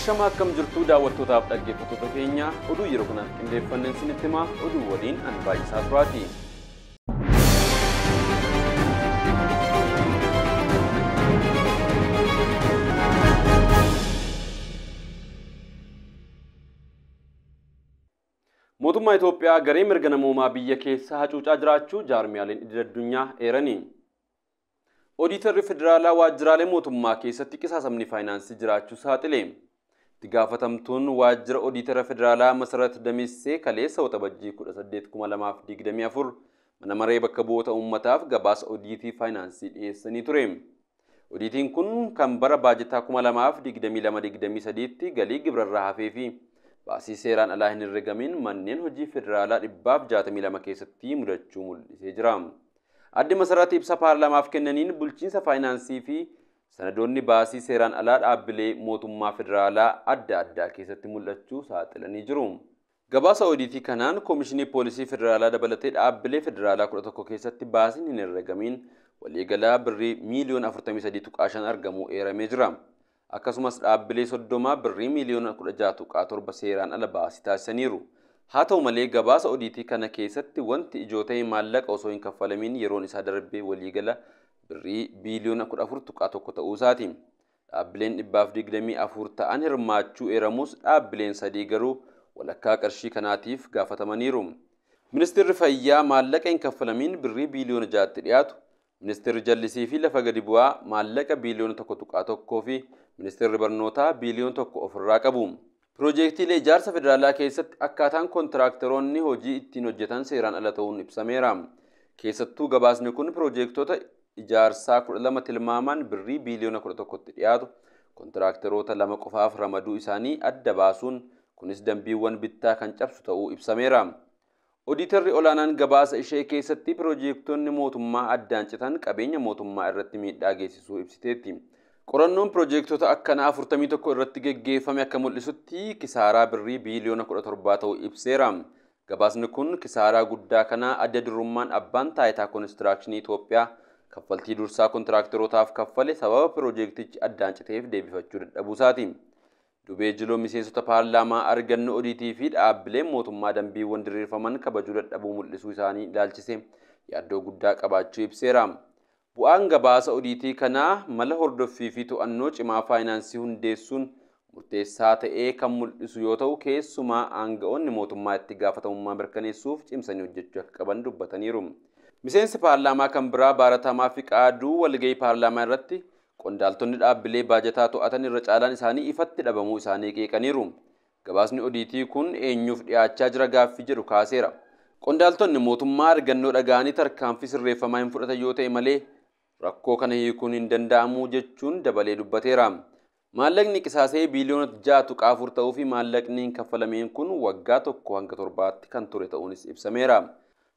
qarshamaa akkam jirtuu daawwattootaaf dhaggeeffattoota keenya oduu yeroo kanaan qindeeffanneen sinitti himaa oduu waliin ani baay'isaa turaati. Mootummaa Itoophiyaa garee mirga namoomaa biyya keessa hacuucaa jiraachuu jaarmiyaaleen idil-addunyaa eerani. Odiitarri federaalaa waajjiraalee mootummaa keessatti qisaasamni faayinaansii jiraachuu saaxile. Itti gaafatamtuun waajjira Odiitara Federaalaa Masarat Damissee Kaleessa Watabajjii 18,2024 mana maree bakka bu'oota uummataaf gabaasa Odiitii Faayinaansii dhiyeessanii ture. Odiitiin kun kan bara baajetaa 2022 tti galii Gibrarraa hafee fi baasii seeraan alaa hin herregamin manneen hojii federaalaa 162 keessatti mudachuu mul'isee jira. Addi masarratti ibsa paarlaamaaf kennaniin bulchiinsa faayinaansii fi Sanadoonni baasii seeraan alaa dhaabbilee mootummaa federaalaa adda addaa keessatti mul'achuu saaxilanii jiru. gabaasa odiitii kanaan Koomishinii Poolisii Federaalaa dabalatee dhaabbilee federaalaa kudha keessatti baasiin hin herregamin waliigalaa birrii miiliyoona 43.5 argamu eeramee jira. Akkasumas dhaabbilee soddomaa birrii miiliyoona 16.7 seeraan ala baasii taasisaniiru. Haa ta'u malee gabaasa odiitii kana keessatti wanti ijoo ta'e maallaqa osoo hin kaffalamiin yeroon isaa darbee waliigala birrii biiliyoona kudha afur tuqaa tokko ta'uu Dhaabbileen dhibbaaf digdamii afur ta'an hirmaachuu eeramus dhaabbileen sadii garuu walakkaa qarshii kanaatiif gaafatamaniiru. Ministeerri fayyaa maallaqa hin kaffalamiin birrii biiliyoona jaatti dhiyaatu ministeerri jallisii fi lafa gadi bu'aa maallaqa biiliyoona tokko tuqaa tokkoo fi ministeerri barnootaa biiliyoona tokko ofirraa qabu. piroojektiilee ijaarsa federaalaa keessatti akkaataan kontiraaktaroonni hojii ittiin hojjetan seeraan ala ta'uun ibsameera. Keessattuu gabaasni kun piroojeektota ijaarsaa 12 tilmaaman birrii biiliyoona 11tti dhiyaatu kontiraaktaroota lama qofaaf ramaduu isaanii adda baasuun kunis dambiiwwan bittaa kan cabsu ta'uu ibsameera. Odiitarri olaanaan gabaasa ishee keessatti piroojektoonni mootummaa addaan citan qabeenya mootummaa irratti miidhaa geessisuu ibsiteetti. Qorannoon piroojektoota akkanaa 41 irratti geggeeffame akka mul'isutti kisaaraa birrii biiliyoona 17 ta'uu ibseera. Gabaasni kun kisaaraa guddaa kanaa adda durummaan abbaan taayitaa konistiraakshinii Itoophiyaa kaffaltii dursaa kontiraaktorotaaf kaffale sababa piroojeektichi addaan citeef deebifachuu dadhabuu isaati. Dubee jiloo miseensota paarlaamaa argannu odiitii fi dhaabbileen mootummaa dambiiwwan diriirfaman kabajuu dadhabuu mul'isuu isaanii ilaalchise yaaddoo guddaa qabaachuu ibseera. Bu'aan gabaasa odiitii kanaa mala hordoffii fi to'annoo cimaa faayinaansii hundeessuun murteessaa ta'ee kan mul'isu yoo ta'u keessumaa aanga'oonni mootummaa itti gaafatamummaa mirkaneessuuf cimsanii hojjechuu akka qaban dubbataniiru. Miseensi paarlaamaa kan biraa baaratamaa fi qaaduu walgahii paarlaamaa irratti qondaaltonni dhaabbilee baajataa to'atan irra caalaan isaanii ifatti dhabamuu isaanii qeeqaniiru. Gabaasni odiitii kun eenyuuf dhiyaachaa jira gaaffii jedhu kaaseera. Qondaaltonni mootummaa argannoo dhaga'anii tarkaanfii sirreeffamaa hin fudhatan yoo ta'e malee rakkoo kana hiikuun hin danda'amu jechuun dabalee dubbateera. Maallaqni qisaasee biiliyoona jaatu qaafur ta'uu fi maallaqni hin kaffalameen kun waggaa tokko hanga torbaatti kan ture ta'uunis ibsameera.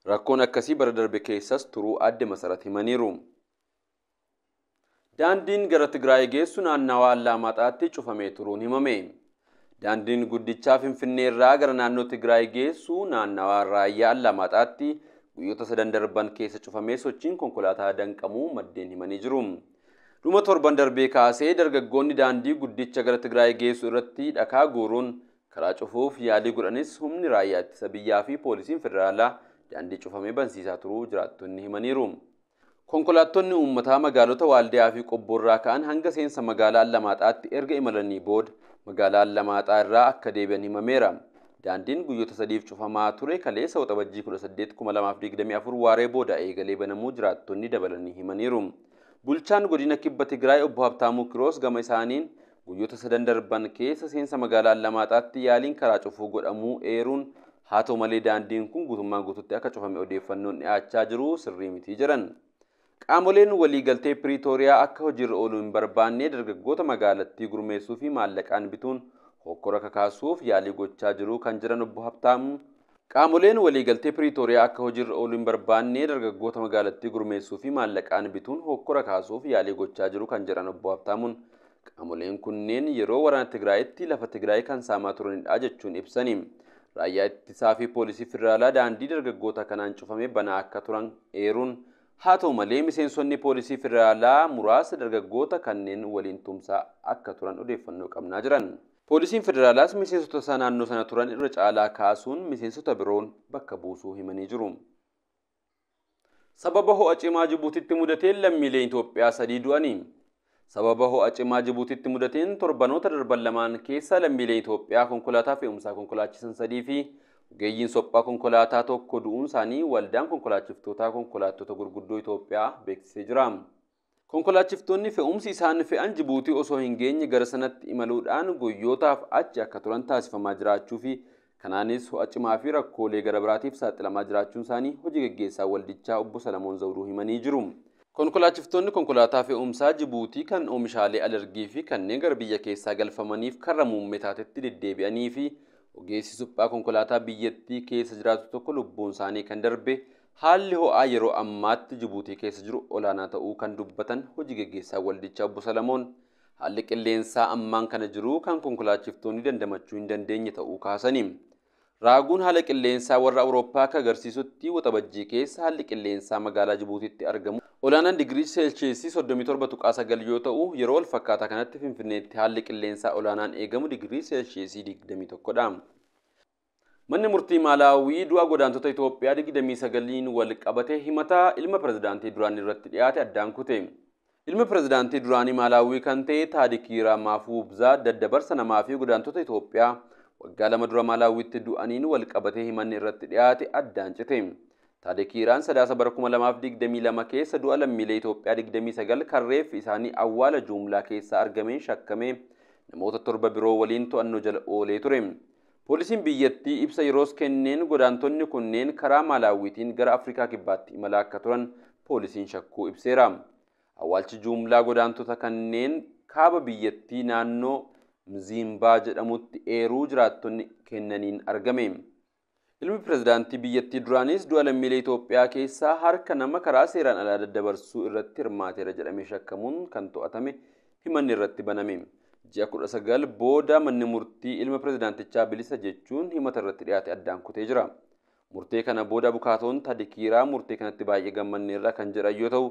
Rakkoon akkasii bara darbe keessas turuu adda masarat himaniiru. Daandiin gara Tigraay geessu naannawaa Allaamaxaatti cufamee turuun himame. Daandiin guddichaa Finfinnee irraa gara naannoo Tigraay geessu naannawaa raayyaa Allaamaxaatti guyyoota sadan darban keessa cufamee sochiin konkolaataa danqamuu maddeen himanii jiru. Dhuma torban darbee kaasee dargaggoonni daandii guddicha gara Tigraay geessu irratti dhakaa guuruun karaa cufuuf yaalii godhanis humni raayyaa ittisa biyyaa fi poolisiin federaalaa daandii cufamee bansiisaa turuu jiraattonni himaniiru. Konkolaattonni uummataa magaalota Waaldiyaa fi qobboo irraa ka'an hanga seensa magaalaa Allamaaxaatti erga imalanii booda magaalaa Allamaaxaa irraa akka deebi'an himameera. Daandiin guyyoota sadiif cufamaa ture kalee sabota bajjii 18,2024 waaree booda eegalee banamuu jiraattonni dabalanii himaniiru. Bulchaan godina kibba Tigraay obbo Habtaamuu Kiroos gama isaaniin guyyoota sadan darban keessa seensa magaalaa Allamaaxaatti yaaliin karaa cufuu godhamuu eeruun haa ta'u malee daandiin kun guutummaa guutuutti akka cufame odeeffannoon dhiyaachaa jiru sirrii miti jiran. Qaamoleen waliigaltee Piriitooriyaa akka hojiirra ooluu hin barbaanne dargaggoota magaalattii gurmeessuu fi maallaqaan bituun hokkora kakaasuuf yaalii gochaa jiru kan jiran obbo Habtaam. Qaamoleen waliigaltee Piriitooriyaa akka hojiirra ooluu hin barbaanne dargaggoota magaalattii gurmeessuu fi maallaqaan bituun hokkora kaasuuf yaalii gochaa jiru kan jiran obbo Habtaamuun. Qaamoleen kunneen yeroo waraana Tigraayitti lafa Tigraay kan saamaa turanidha jechuun ibsani. Raayyaa ittisaa fi poolisii federaalaa daandii dargaggoota kanaan cufamee banaa akka turan eeruun haa ta'u malee miseensonni poolisii federaalaa muraasa dargaggoota kanneen waliin tumsaa akka turan odeeffannoo qabnaa jiran. Poolisiin federaalaas miseensota isaa naannoo sana turan irra caalaa kaasuun miseensota biroon bakka buusuu himanii jiru. Sababa ho'a cimaa Jibuutitti mudatee lammiileen Itoophiyaa sadii du'anii Sababa cimaa jibuutiitti mudateen torbanoota darban lamaan keessa lammiilee Itoophiyaa konkolaataa fe'umsaa konkolaachisan sadii fi ogeeyyiin sophaa konkolaataa tokko du'uun isaanii waldaan konkolaachiftoota konkolaattota gurguddoo Itoophiyaa beeksisee jira. Konkolaachiftoonni fe'umsi isaan fe'an Jibuutii osoo hin geenye gara sanatti imaluudhaan guyyootaaf achi akka turan taasifamaa jiraachuu fi kanaanis cimaa fi rakkoolee gara biraatiif saaxilamaa jiraachuun isaanii hojii gaggeessaa waldichaa obbo Salamoon Zawuduu himanii jiru. konkolaachiftoonni konkolaataa fe'umsaa Jibuutii kan oomishaalee alergii fi kanneen gara biyya keessaa galfamaniif karra muummee taatetti deddeebi'anii fi ogeessi suphaa konkolaataa biyyattii keessa jiraatu tokko lubbuun isaanii kan darbe haalli ho'aa yeroo ammaatti Jibuutii keessa jiru olaanaa ta'uu kan dubbatan hojii gaggeessaa Waldicha Obbo Salamoon haalli qilleensaa ammaan kana jiru kan konkolaachiftoonni dandamachuu hin dandeenye ta'uu kaasani. Raaguun haala qilleensaa warra Awurooppaa akka agarsiisutti waxabajjii keessa haalli qilleensaa magaalaa Jibuutiitti argamu. Olaanaan digirii seelcheesii torba tuqaa sagal yoo ta'u, yeroo wal fakkaataa kanatti Finfinneetti haalli qilleensaa olaanaan eegamu digirii seelcheesii digdamii tokkodha. Manni murtii Maalaawii du'a godaantota Itoophiyaa digdamii sagaliin wal qabatee himata ilma pirezidaantii duraanii irratti dhiyaate addaan kute. Ilma pirezidaantii duraanii Maalaawii kan ta'e Taadikii Ramaafuubzaa daddabarsa namaa fi godaantota Itoophiyaa waggaa lama dura Maalaawiitti du'aniin wal qabatee himanni irratti dhiyaate addaan cite. Taadekiiraan sadaasa bara 2022 keessa du'a lammiilee Itoophiyaa 29 karreef isaanii awwaala juumlaa keessaa argameen shakkamee namoota torba biroo waliin to'annoo jala oolee ture. Poolisiin biyyattii ibsa yeroos kenneen godaantonni kunneen karaa Malaawiitiin gara Afrikaa Kibbaatti imalaa akka turan poolisiin shakkuu ibseera. Awwaalchi juumlaa godaantota kanneen kaaba biyyattii naannoo Mziimbaa jedhamutti eeruu jiraattonni kennaniin argame. Ilmi pirezidaantii biyyattii duraanis du'a lammiilee Itoophiyaa keessaa harka nama karaa seeraan alaa dabarsuu irratti hirmaateera jedhamee shakkamuun kan to'atame himanni irratti baname. Ji'a kudha sagal booda manni murtii ilma pirezidaantichaa bilisa jechuun himata irratti dhiyaate addaan kutee jira. Murtee kana booda bukaatoon Tadikiraa murtee kanatti baay'ee gammanneerra kan jedhan yoo ta'u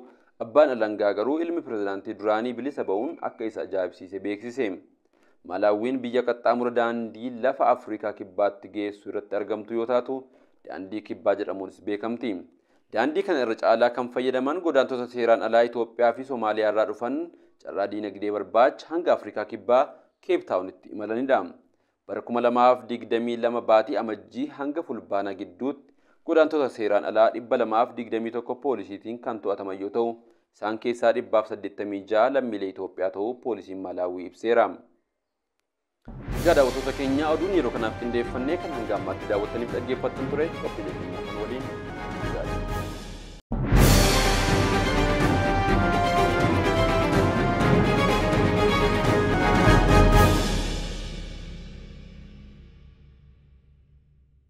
abbaan alangaa garuu ilmi pirezidaantii duraanii bilisa ba'uun akka isa ajaa'ibsiise beeksise. Malaawwiin biyya qaxxaamura daandii lafa Afrikaa kibbaatti geessu irratti argamtu yoo taatu, daandii kibbaa jedhamuunis beekamti. Daandii kana irra caalaa kan fayyadaman godaantota seeraan alaa Itoophiyaa fi Somaaliyaa irraa dhufan carraa diinagdee barbaacha hanga Afrikaa kibbaa keeptaawunitti imalanidha. Bara 2022 baatii amajjii hanga fulbaanaa gidduutti godaantota seeraan alaa 221 poolisiitiin kan to'ataman yoo ta'u, isaan keessaa 186 lammiilee Itoophiyaa ta'uu poolisiin Malaawwii ibseera. gaa daawwattoota keenya oduun yeroo kanaaf qindeeffannee kan hanga ammaatti daawwattaniif dhaggeeffattan ture qabxiin kan waliin